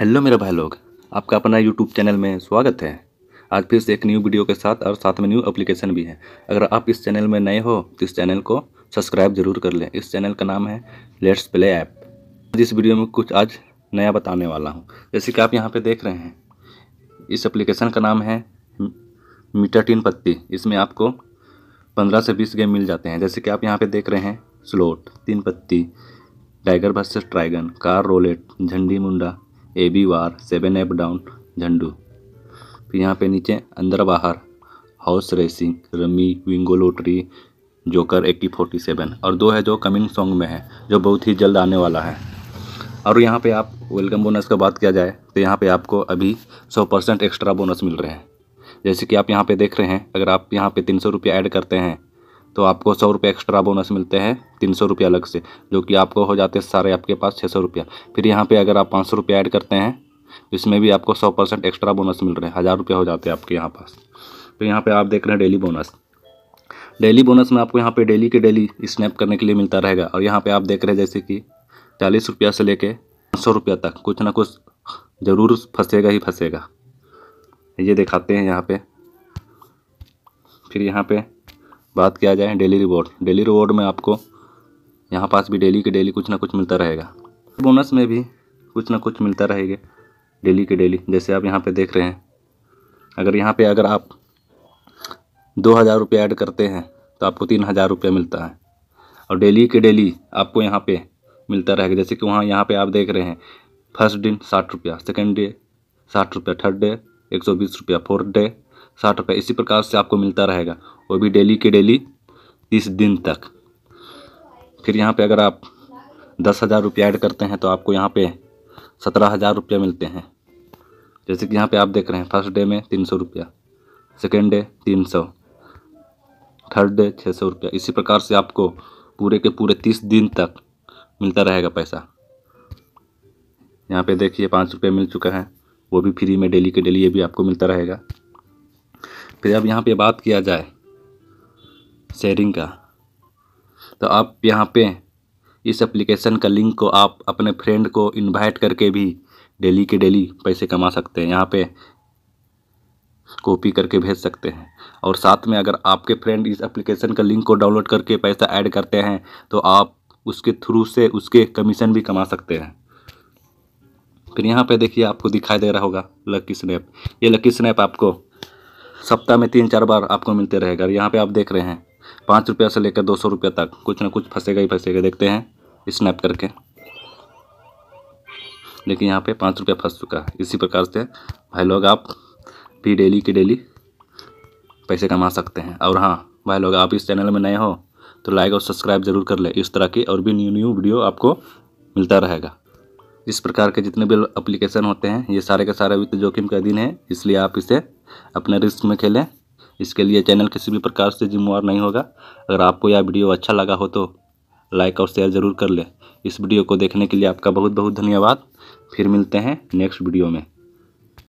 hello मेरे भाई लोग आपका अपना यूट्यूब चैनल में स्वागत है आज फिर से एक न्यू वीडियो के साथ और साथ में न्यू एप्लीकेशन भी है अगर आप इस चैनल में नए हो तो इस चैनल को सब्सक्राइब जरूर कर लें इस चैनल का नाम है लेट्स प्ले ऐप इस वीडियो में कुछ आज नया बताने वाला हूँ जैसे कि आप यहाँ पर देख रहे हैं इस एप्लीकेशन का नाम है मीटर टीन पत्ती इसमें आपको पंद्रह से बीस गेम मिल जाते हैं जैसे कि आप यहाँ पर देख रहे हैं स्लोट तीन पत्ती टाइगर बस ट्राइगन कार रोलेट झंडी मुंडा A B war seven up down झंडू फिर यहाँ पे नीचे अंदर बाहर horse racing rummy Wingo lottery joker eighty forty seven और दो है जो कमिंग सॉन्ग में है जो बहुत ही जल्द आने वाला है और यहाँ पे आप वेलकम बोनस का बात किया जाए तो यहाँ पे आपको अभी सौ परसेंट एक्स्ट्रा बोनस मिल रहे हैं जैसे कि आप यहाँ पे देख रहे हैं अगर आप यहाँ पे तीन सौ रुपया ऐड करते हैं तो आपको सौ रुपये एक्स्ट्रा बोनस मिलते हैं तीन सौ रुपये अलग से जो कि आपको हो जाते हैं सारे आपके पास छः सौ रुपया फिर यहाँ पे अगर आप पाँच सौ रुपये ऐड करते हैं इसमें भी आपको सौ परसेंट एक्स्ट्रा बोनस मिल रहे हैं हज़ार रुपये हो जाते हैं आपके यहाँ पास तो यहाँ पर आप देख रहे हैं डेली बोनस डेली बोनस में आपको यहाँ पे डेली के डेली स्नैप करने के लिए मिलता रहेगा और यहाँ पर आप देख रहे हैं जैसे कि चालीस रुपया से ले कर सौ रुपया तक कुछ ना कुछ ज़रूर फंसेगा ही फंसेगा ये दिखाते हैं यहाँ पर फिर यहाँ पे बात किया जाए डेली रिवॉर्ड डेली रिवॉर्ड में आपको यहाँ पास भी डेली के डेली कुछ ना कुछ मिलता रहेगा बोनस में भी कुछ ना कुछ मिलता रहेगा डेली के डेली जैसे आप यहाँ पे देख रहे हैं अगर यहाँ पे अगर आप दो हज़ार रुपये ऐड करते हैं तो आपको तीन हज़ार रुपये मिलता है और डेली के डेली आपको यहाँ पे मिलता रहेगा जैसे कि वहाँ यहाँ पे आप देख रहे हैं फर्स्ट दिन साठ रुपया सेकेंड डे साठ रुपया थर्ड डे एक सौ बीस रुपया फोर्थ डे साठ रुपये इसी प्रकार से आपको मिलता रहेगा वो भी डेली के डेली तीस दिन तक फिर यहाँ पे अगर आप दस हज़ार रुपया ऐड करते हैं तो आपको यहाँ पे सत्रह हज़ार रुपया मिलते हैं जैसे कि यहाँ पे आप देख रहे हैं फर्स्ट डे में तीन सौ रुपया सेकेंड डे तीन सौ थर्ड डे छः सौ रुपया इसी प्रकार से आपको पूरे के पूरे तीस दिन तक मिलता रहेगा पैसा यहाँ पे देखिए पाँच रुपये मिल चुका है वो भी फ्री में डेली के डेली ये भी आपको मिलता रहेगा फिर अब यहाँ पे बात किया जाए शेयरिंग का तो आप यहाँ पे इस एप्लीकेशन का लिंक को आप अपने फ्रेंड को इनवाइट करके भी डेली के डेली पैसे कमा सकते हैं यहाँ पे कॉपी करके भेज सकते हैं और साथ में अगर आपके फ्रेंड इस एप्लीकेशन का लिंक को डाउनलोड करके पैसा ऐड करते हैं तो आप उसके थ्रू से उसके कमीशन भी कमा सकते हैं फिर यहाँ पे देखिए आपको दिखाई दे रहा होगा लकी स्नैप ये लकी स्नैप आपको सप्ताह में तीन चार बार आपको मिलते रहेगा यहाँ पे आप देख रहे हैं पाँच रुपया से लेकर दो सौ रुपये तक कुछ ना कुछ फंसेगा ही फंसेगा देखते हैं स्नैप करके लेकिन यहाँ पे पाँच रुपया फंस चुका है इसी प्रकार से भाई लोग आप भी डेली की डेली पैसे कमा सकते हैं और हाँ भाई लोग आप इस चैनल में नए हो तो लाइक और सब्सक्राइब जरूर कर ले इस तरह की और भी न्यू न्यू वीडियो आपको मिलता रहेगा इस प्रकार के जितने भी अप्लीकेशन होते हैं ये सारे के सारे वित्त जोखिम के अधीन है इसलिए आप इसे अपने रिस्क में खेलें इसके लिए चैनल किसी भी प्रकार से जिम्मेवार नहीं होगा अगर आपको यह वीडियो अच्छा लगा हो तो लाइक और शेयर ज़रूर कर लें इस वीडियो को देखने के लिए आपका बहुत बहुत धन्यवाद फिर मिलते हैं नेक्स्ट वीडियो में